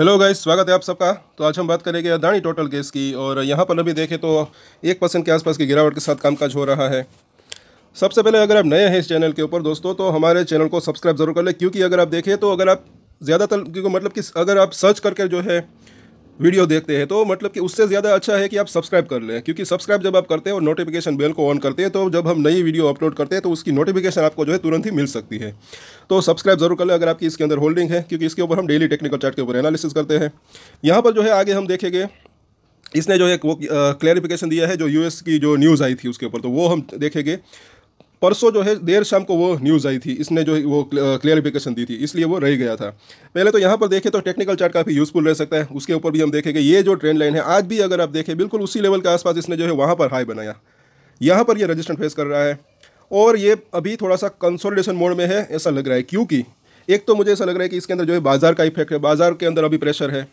hello guys स्वागत है आप सबका तो आज हम बात करेंगे अदानी टोटल केस की और यहाँ पर अभी देखें तो एक परसेंट के आसपास की गिरावट के साथ कामकाज हो रहा है सबसे पहले अगर आप नए हैं इस चैनल के ऊपर दोस्तों तो हमारे चैनल को सब्सक्राइब जरूर कर लें क्योंकि अगर आप देखें तो अगर आप ज़्यादातर क्योंकि मतलब कि अगर आप सर्च करके जो है वीडियो देखते हैं तो मतलब कि उससे ज़्यादा अच्छा है कि आप सब्सक्राइब कर लें क्योंकि सब्सक्राइब जब आप करते हैं और नोटिफिकेशन बेल को ऑन करते हैं तो जब हम नई वीडियो अपलोड करते हैं तो उसकी नोटिफिकेशन आपको जो है तुरंत ही मिल सकती है तो सब्सक्राइब जरूर कर लें अगर आपकी इसके अंदर होल्डिंग है क्योंकि इसके ऊपर हम डेली टेक्निकल चार्ट के ऊपर एनालिसिस करते हैं यहाँ पर जो है आगे हम देखेंगे इसने जो है वो क्लैरिफिकेशन दिया है जो यूएस की जो न्यूज़ आई थी उसके ऊपर तो वो हम देखेंगे परसों जो है देर शाम को वो न्यूज़ आई थी इसने जो वो क्लियरिफिकेशन दी थी इसलिए वो रह गया था पहले तो यहाँ पर देखें तो टेक्निकल चार्ट काफ़ी यूजफुल रह सकता है उसके ऊपर भी हम देखेंगे ये जो ट्रेंड लाइन है आज भी अगर आप देखें बिल्कुल उसी लेवल के आसपास इसने जो है वहाँ पर हाई बनाया यहाँ पर ये रजिस्टेंट फेस कर रहा है और ये अभी थोड़ा सा कंसोलिडेशन मोड में है ऐसा लग रहा है क्योंकि एक तो मुझे ऐसा लग रहा है कि इसके अंदर जो है बाज़ार का इफेक्ट है बाज़ार के अंदर अभी प्रेशर है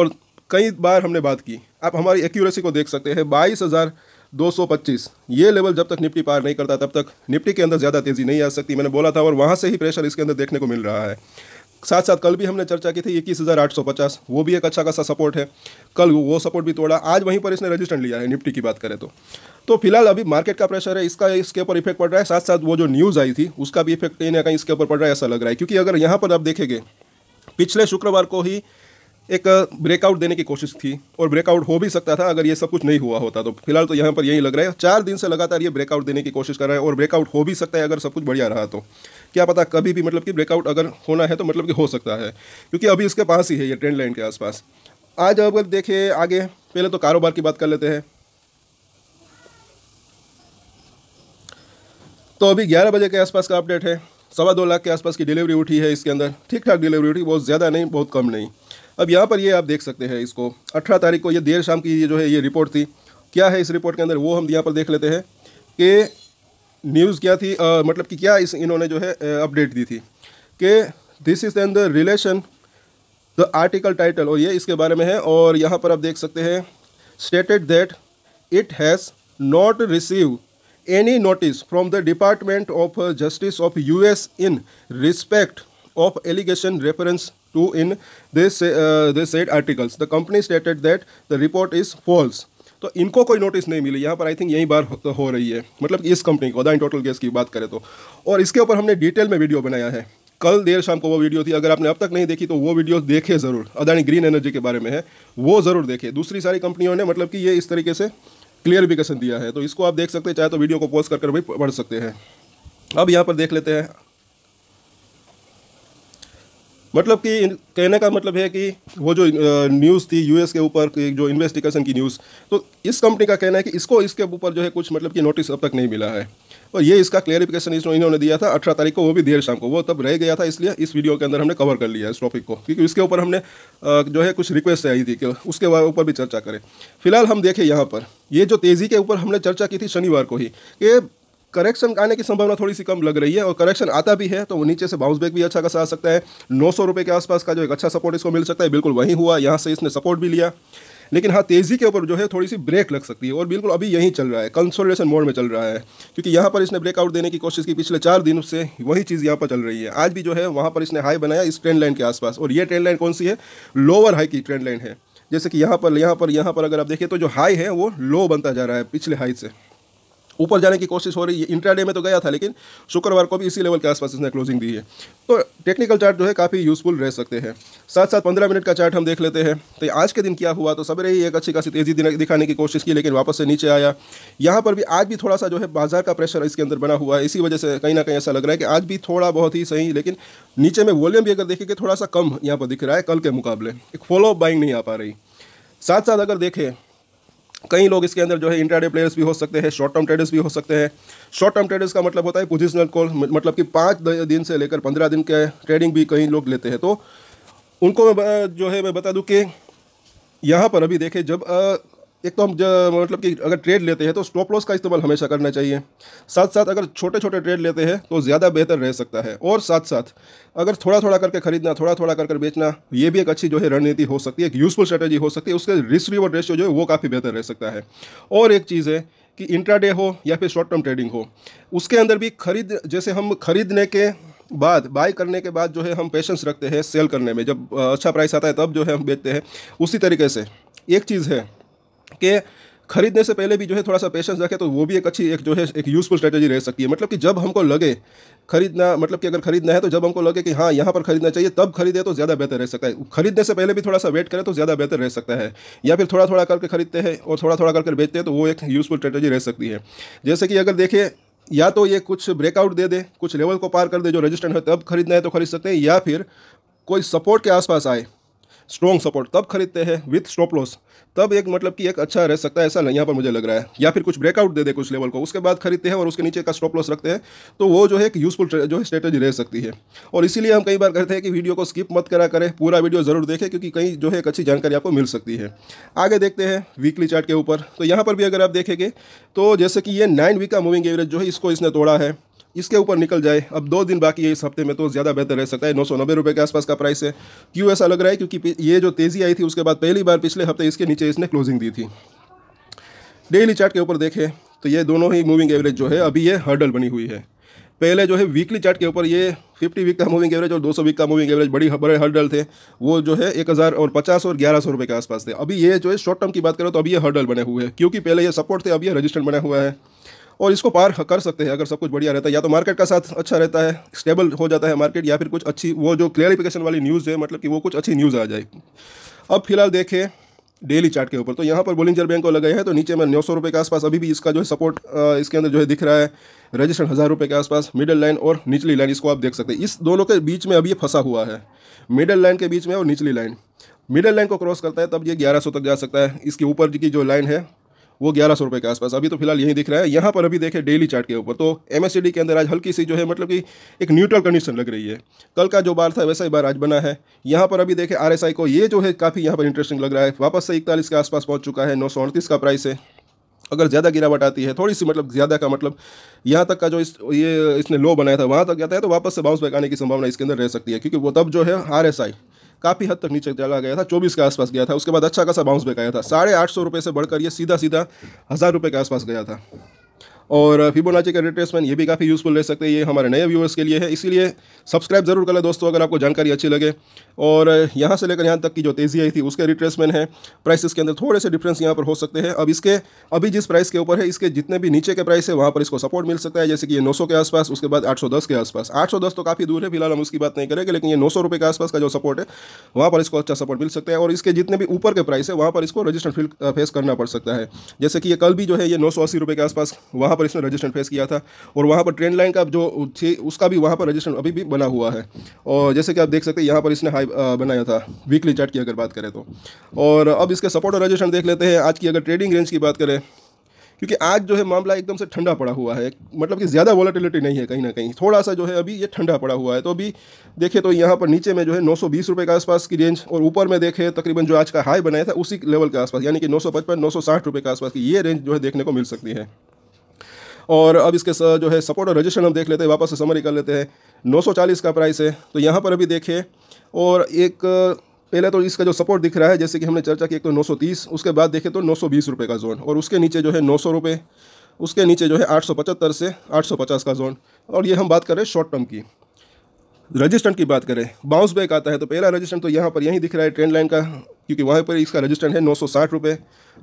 और कई बार हमने बात की आप हमारी एक्यूरेसी को देख सकते हैं बाईस हज़ार 225 ये लेवल जब तक निफ्टी पार नहीं करता तब तक निफ्टी के अंदर ज़्यादा तेज़ी नहीं आ सकती मैंने बोला था और वहाँ से ही प्रेशर इसके अंदर देखने को मिल रहा है साथ साथ कल भी हमने चर्चा की थी इक्कीस हज़ार आठ सौ पचास वो भी एक अच्छा खासा सपोर्ट है कल वो सपोर्ट भी तोड़ा आज वहीं पर इसने रजिस्टेंट लिया है निफ्टी की बात करें तो तो फिलहाल अभी मार्केट का प्रेशर है इसका इसके ऊपर इफेक्ट पड़ रहा है साथ साथ वो जो न्यूज़ आई थी उसका भी इफेक्ट कहीं ना कहीं इसके ऊपर पड़ रहा है ऐसा लग रहा है क्योंकि अगर यहाँ पर आप देखेंगे पिछले शुक्रवार को ही एक ब्रेकआउट देने की कोशिश थी और ब्रेकआउट हो भी सकता था अगर ये सब कुछ नहीं हुआ होता तो फिलहाल तो यहाँ पर यही लग रहा है चार दिन से लगातार ये ब्रेकआउट देने की कोशिश कर रहा है और ब्रेकआउट हो भी सकता है अगर सब कुछ बढ़िया रहा तो क्या पता कभी भी मतलब कि ब्रेकआउट अगर होना है तो मतलब कि हो सकता है क्योंकि अभी इसके पास ही है ये ट्रेंड लाइन के आसपास आज अगर देखें आगे पहले तो कारोबार की बात कर लेते हैं तो अभी ग्यारह बजे के आसपास का अपडेट है सवा दो लाख के आसपास की डिलीवरी उठी है इसके अंदर ठीक ठाक डिलीवरी उठी बहुत ज़्यादा नहीं बहुत कम नहीं अब यहाँ पर ये आप देख सकते हैं इसको अठारह तारीख को ये देर शाम की ये जो है ये रिपोर्ट थी क्या है इस रिपोर्ट के अंदर वो हम यहाँ पर देख लेते हैं कि न्यूज़ क्या थी आ, मतलब कि क्या इस इन्होंने जो है अपडेट दी थी कि this is the relation the article title और ये इसके बारे में है और यहाँ पर आप देख सकते हैं stated that it has not receive any notice from the department of justice of US in respect of allegation reference to in this this set articles the company stated that the report is false तो इनको कोई notice नहीं मिली यहाँ पर I think यही बार हो, हो रही है मतलब इस कंपनी को द टोटल गैस की बात करें तो और इसके ऊपर हमने डिटेल में वीडियो बनाया है कल देर शाम को वो वीडियो थी अगर आपने अब तक नहीं देखी तो वो वीडियो देखे ज़रूर अदानी ग्रीन एनर्जी के बारे में है वो ज़रूर देखे दूसरी सारी कंपनियों ने मतलब कि ये इस तरीके से क्लियरिफिकेशन दिया है तो इसको आप देख सकते हैं चाहे तो वीडियो को पोस्ट कर कर भी पढ़ सकते हैं अब यहाँ पर देख लेते हैं मतलब कि कहने का मतलब है कि वो जो न्यूज़ थी यूएस के ऊपर जो इन्वेस्टिगेशन की न्यूज़ तो इस कंपनी का कहना है कि इसको इसके ऊपर जो है कुछ मतलब कि नोटिस अब तक नहीं मिला है और ये इसका क्लियरिफिकेशन इन्होंने दिया था अठारह तारीख को वो भी देर शाम को वो तब रह गया था इसलिए इस वीडियो के अंदर हमने कवर कर लिया इस टॉपिक को क्योंकि इसके ऊपर हमने जो है कुछ रिक्वेस्ट आई थी कि उसके ऊपर भी चर्चा करें फिलहाल हम देखें यहाँ पर ये जो तेज़ी के ऊपर हमने चर्चा की थी शनिवार को ही कि करेक्शन आने की संभावना थोड़ी सी कम लग रही है और करेक्शन आता भी है तो वो नीचे से बाउंस बैक भी अच्छा खासा आ सकता है नौ सौ रुपये के आसपास का जो एक अच्छा सपोर्ट इसको मिल सकता है बिल्कुल वहीं हुआ यहाँ से इसने सपोर्ट भी लिया लेकिन हाँ तेज़ी के ऊपर जो है थोड़ी सी ब्रेक लग सकती है और बिल्कुल अभी यहीं चल रहा है कंसोलिडेशन मोड में चल रहा है क्योंकि यहाँ पर इसने ब्रेकआउट देने की कोशिश की पिछले चार दिनों से वही चीज़ यहाँ पर चल रही है आज भी जो है वहाँ पर इसने हाई बनाया इस ट्रेंड लाइन के आसपास और ये ट्रेंड लाइन कौन सी है लोअर हाई की ट्रेंड लाइन है जैसे कि यहाँ पर यहाँ पर यहाँ पर अगर आप देखिए तो जो हाई है वो लो बनता जा रहा है पिछले हाई से ऊपर जाने की कोशिश हो रही है इंट्राडे में तो गया था लेकिन शुक्रवार को भी इसी लेवल के आसपास इसने क्लोजिंग दी है तो टेक्निकल चार्ट जो है काफ़ी यूजफुल रह सकते हैं साथ साथ पंद्रह मिनट का चार्ट हम देख लेते हैं तो आज के दिन क्या हुआ तो सवेरे ही एक अच्छी खासी तेज़ी दिखाने की कोशिश की लेकिन वापस से नीचे आया यहाँ पर भी आज भी थोड़ा सा जो है बाजार का प्रेशर इसके अंदर बना हुआ है इसी वजह से कहीं ना कहीं ऐसा लग रहा है कि आज भी थोड़ा बहुत ही सही लेकिन नीचे में वॉल्यूम भी अगर देखें कि थोड़ा सा कम यहाँ पर दिख रहा है कल के मुकाबले एक फॉलो बाइंग नहीं आ पा रही साथ साथ अगर देखें कई लोग इसके अंदर जो है इंट्राडे प्लेयर्स भी हो सकते हैं शॉर्ट टर्म ट्रेडर्स भी हो सकते हैं शॉर्ट टर्म ट्रेडर्स का मतलब होता है पोजिशनल कॉल मतलब कि पाँच दिन से लेकर पंद्रह दिन के ट्रेडिंग भी कई लोग लेते हैं तो उनको मैं जो है मैं बता दूँ कि यहाँ पर अभी देखें जब एक तो हम मतलब कि अगर ट्रेड लेते हैं तो स्टॉप लॉस का इस्तेमाल हमेशा करना चाहिए साथ साथ अगर छोटे छोटे ट्रेड लेते हैं तो ज़्यादा बेहतर रह सकता है और साथ साथ अगर थोड़ा थोड़ा करके खरीदना थोड़ा थोड़ा करके बेचना ये भी एक अच्छी जो है रणनीति हो सकती है एक यूज़फुल स्ट्रेटेजी हो सकती है उसके रिस्क रिवॉर्ड रेशियो जो है वो काफ़ी बेहतर रह सकता है और एक चीज़ है कि इंट्राडे हो या फिर शॉर्ट टर्म ट्रेडिंग हो उसके अंदर भी खरीद जैसे हम खरीदने के बाद बाय करने के बाद जो है हम पेशेंस रखते हैं सेल करने में जब अच्छा प्राइस आता है तब जो है हम बेचते हैं उसी तरीके से एक चीज़ है के खरीदने से पहले भी जो है थोड़ा सा पेशेंस रखें तो वो भी एक अच्छी एक जो है एक यूज़फुल स्ट्रेटेजी रह सकती है मतलब कि जब हमको लगे खरीदना मतलब कि अगर खरीदना है तो जब हमको लगे कि हाँ यहाँ पर खरीदना चाहिए तब खरीदे तो ज़्यादा बेहतर रह सकता है खरीदने से पहले भी थोड़ा सा वेट करें तो ज़्यादा बेहतर रह सकता है या फिर थोड़ा थोड़ा करके खरीदते हैं और थोड़ा थोड़ा करके बेचते हैं तो वो एक यूज़फुल स्ट्रेटेजी रह सकती है जैसे कि अगर देखें या तो ये कुछ ब्रेकआउट दे दे कुछ लेवल को पार कर दे जो रजिस्टेंट है तब खरीदना है तो खरीद सकते हैं या फिर कोई सपोर्ट के आसपास आए स्ट्रॉन्ग सपोर्ट तब खरीदते हैं विथ स्टॉप लॉस तब एक मतलब कि एक अच्छा रह सकता है ऐसा यहाँ पर मुझे लग रहा है या फिर कुछ ब्रेकआउट दे दे कुछ लेवल को उसके बाद खरीदते हैं और उसके नीचे का स्टॉप लॉस रखते हैं तो वो जो है एक यूजफुल जो है स्ट्रेटेजी रह सकती है और इसीलिए हम कई बार कहते हैं कि वीडियो को स्किप मत करा करें पूरा वीडियो ज़रूर देखें क्योंकि कहीं जो है एक अच्छी जानकारी आपको मिल सकती है आगे देखते हैं वीकली चार्ट के ऊपर तो यहाँ पर भी अगर आप देखेंगे तो जैसे कि ये नाइन वीक का मूविंग एवरेज जो है इसको इसने तोड़ा है इसके ऊपर निकल जाए अब दो दिन बाकी है इस हफ्ते में तो ज़्यादा बेहतर रह सकता है नौ सौ नब्बे रुपये के आसपास का प्राइस है क्यों ऐसा लग रहा है क्योंकि ये जो तेज़ी आई थी उसके बाद पहली बार पिछले हफ्ते इसके नीचे इसने क्लोजिंग दी थी डेली चार्ट के ऊपर देखें तो ये दोनों ही मूविंग एवरेज जो है अभी ये हर्डल बनी हुई है पहले जो है वीकली चार्ट के ऊपर ये 50 वीक का मूविंग एवरेज और 200 वीक का मूविंग एवरेज बड़ी बड़े हर्डल थे वो जो है 1000 और 50 और 1100 रुपए के आसपास थे अभी ये जो है शॉर्ट टर्म की बात करें तो अभी ये हर्डल बने हुए हैं क्योंकि पहले ये सपोर्ट थे अभी ये रजिस्टर बना हुआ है और इसको पार कर सकते हैं अगर सब कुछ बढ़िया रहता है या तो मार्केट का साथ अच्छा रहता है स्टेबल हो जाता है मार्केट या फिर कुछ अच्छी वो जो क्लैरिफिकेशन वाली न्यूज़ है मतलब कि वो कुछ अच्छी न्यूज़ आ जाए अब फिलहाल देखें डेली चार्ट के ऊपर तो यहाँ पर बोलिंजर बैंक को लगाया है तो नीचे में नौ सौ रुपये के आसपास अभी भी इसका जो है सपोर्ट इसके अंदर जो है दिख रहा है रजिस्टर हज़ार रुपये के आसपास मिडिल लाइन और निचली लाइन इसको आप देख सकते हैं इस दोनों के बीच में अभी ये फंसा हुआ है मिडिल लाइन के बीच में और निचली लाइन मिडिल लाइन को क्रॉस करता है तब ये ग्यारह सौ तक जा सकता है इसके ऊपर की जो लाइन है वो ग्यारह सौ रुपये के आसपास अभी तो फिलहाल यही दिख रहा है यहाँ पर अभी देखें डेली चार्ट के ऊपर तो एम के अंदर आज हल्की सी जो है मतलब कि एक न्यूट्रल कंडीशन लग रही है कल का जो बार था वैसा ही बार आज बना है यहाँ पर अभी देखें आर को ये जो है काफ़ी यहाँ पर इंटरेस्टिंग लग रहा है वापस से इकतालीस के आसपास पहुँच चुका है नौ का प्राइस है अगर ज़्यादा गिरावट आती है थोड़ी सी मतलब ज़्यादा का मतलब यहाँ तक का जो इस ये इसने लो बनाया था वहाँ तक जाता है तो वापस से बाउंस बैक आने की संभावना इसके अंदर रह सकती है क्योंकि वो तब जो है आर एस आई काफ़ी हद तक नीचे चला गया था चौबीस के आसपास गया था उसके बाद अच्छा खासा बाउंस बैक आया था साढ़े आठ सौ रुपये से बढ़कर ये सीधा सीधा हज़ार रुपये के आसपास गया था और फिबोनाची का रिट्रेसमेंट ये भी काफ़ी यूज़फुल रह सकते हैं ये हमारे नए व्यूअर्स के लिए है इसीलिए सब्सक्राइब ज़रूर कर लें दोस्तों अगर आपको जानकारी अच्छी लगे और यहाँ से लेकर यहाँ तक की जो तेज़ी आई थी उसके रिट्रेसमेंट है प्राइसेस के अंदर थोड़े से डिफ्रेंस यहाँ पर हो सकते हैं अब इसके अभी जिस प्राइस के ऊपर है इसके जितने भी नीचे के प्राइस है वहाँ पर इसको सपोर्ट मिल सकता है जैसे कि ये नौ के आसपास उसके बाद आठ के आसपास आठ तो काफ़ी दूर है फिलहाल हम उसकी बात नहीं करेंगे लेकिन ये नौ सौ के आसपास का जो सपोर्ट है वहाँ पर इसको अच्छा सपोर्ट मिल सकता है और इसके जितने भी ऊपर के प्राइस है वहाँ पर इसको रजिस्टर फेस करना पड़ सकता है जैसे कि ये कल भी जो है ये नौ सौ के आसपास वहाँ पर इसने रजिस्ट्रेशन फेस किया था और वहाँ पर ट्रेन लाइन का जो थी उसका भी वहाँ पर रजिस्ट्रेशन अभी भी बना हुआ है और जैसे कि आप देख सकते हैं यहाँ पर इसने हाई बनाया था वीकली चार्ट की अगर बात करें तो और अब इसके सपोर्ट और रजिस्ट्रेशन देख लेते हैं आज की अगर ट्रेडिंग रेंज की बात करें क्योंकि आज जो है मामला एकदम से ठंडा पड़ा हुआ है मतलब कि ज़्यादा वॉलेटिलिटी नहीं है कहीं ना कहीं थोड़ा सा जो है अभी ये ठंडा पड़ा हुआ है तो अभी देखें तो यहाँ पर नीचे में जो है नौ सौ बीस रुपये के आसपास की रेंज और ऊपर में देखें तकरीबन जो आज का हाई बनाया था उसी लेवल के आसपास यानी कि नौ सौ पचपन नौ सौ साठ के आसपास की ये रेंज जो है देखने को मिल सकती है और अब इसके जो है सपोर्ट और रजिस्ट्रेशन हम देख लेते हैं वापस से समरी कर लेते हैं 940 का प्राइस है तो यहाँ पर अभी देखिए और एक पहले तो इसका जो सपोर्ट दिख रहा है जैसे कि हमने चर्चा की एक तो 930 उसके बाद देखें तो नौ का जोन और उसके नीचे जो है नौ उसके नीचे जो है आठ से आठ का जोन और ये हम बात कर रहे हैं शॉर्ट टर्म की रजिस्टेंट की बात करें बाउंस बैक आता है तो पहला रजिस्टेंट तो यहाँ पर यहीं दिख रहा है ट्रेंड लाइन का क्योंकि वहाँ पर इसका रजिस्टेंट है नौ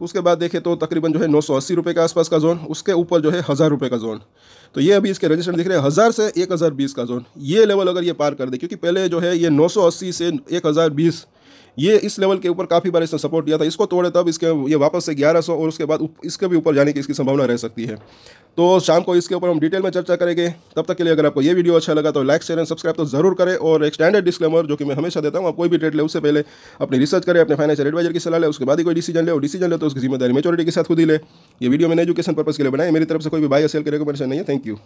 उसके बाद देखें तो तकरीबन जो है नौ के आसपास का जोन उसके ऊपर जो है हज़ार रुपये का जोन तो ये अभी इसके रजिस्टेंट दिख रहे हैं हज़ार से एक हज़ार बीस का जोन ये लेवल अगर ये पार कर दे क्योंकि पहले जो है ये नौ से एक हज़ार बीस ये इस लेवल के ऊपर काफ़ी बार इसने सपोर्ट दिया था इसको तोड़े तब इसके ये वापस से 1100 और उसके बाद इसके भी ऊपर जाने की इसकी संभावना रह सकती है तो शाम को इसके ऊपर हम डिटेल में चर्चा करेंगे तब तक के लिए अगर आपको ये वीडियो अच्छा लगा तो लाइक शेयर एंड सब्सक्राइब तो जरूर करें और एक स्टैंडर्ड डिस्क्लेमर जो कि मैं हमेशा देता हूँ आप कोई भी डेट ले उससे पहले अपनी रिसर्च करें अपने फाइनेंशियल एडवाइजर की सलाह ले उसके बाद ही कोई डिसीजन ले और डिसीजन ले तो उसकी जिम्मेदारी मेचोरिटी के साथ खुद ही ले ये वीडियो मैंने एजुकेशन पर्पस के लिए बनाया मेरी तरफ से कोई भी बाय सेल के रिकमेंडेशन नहीं है थैंक यू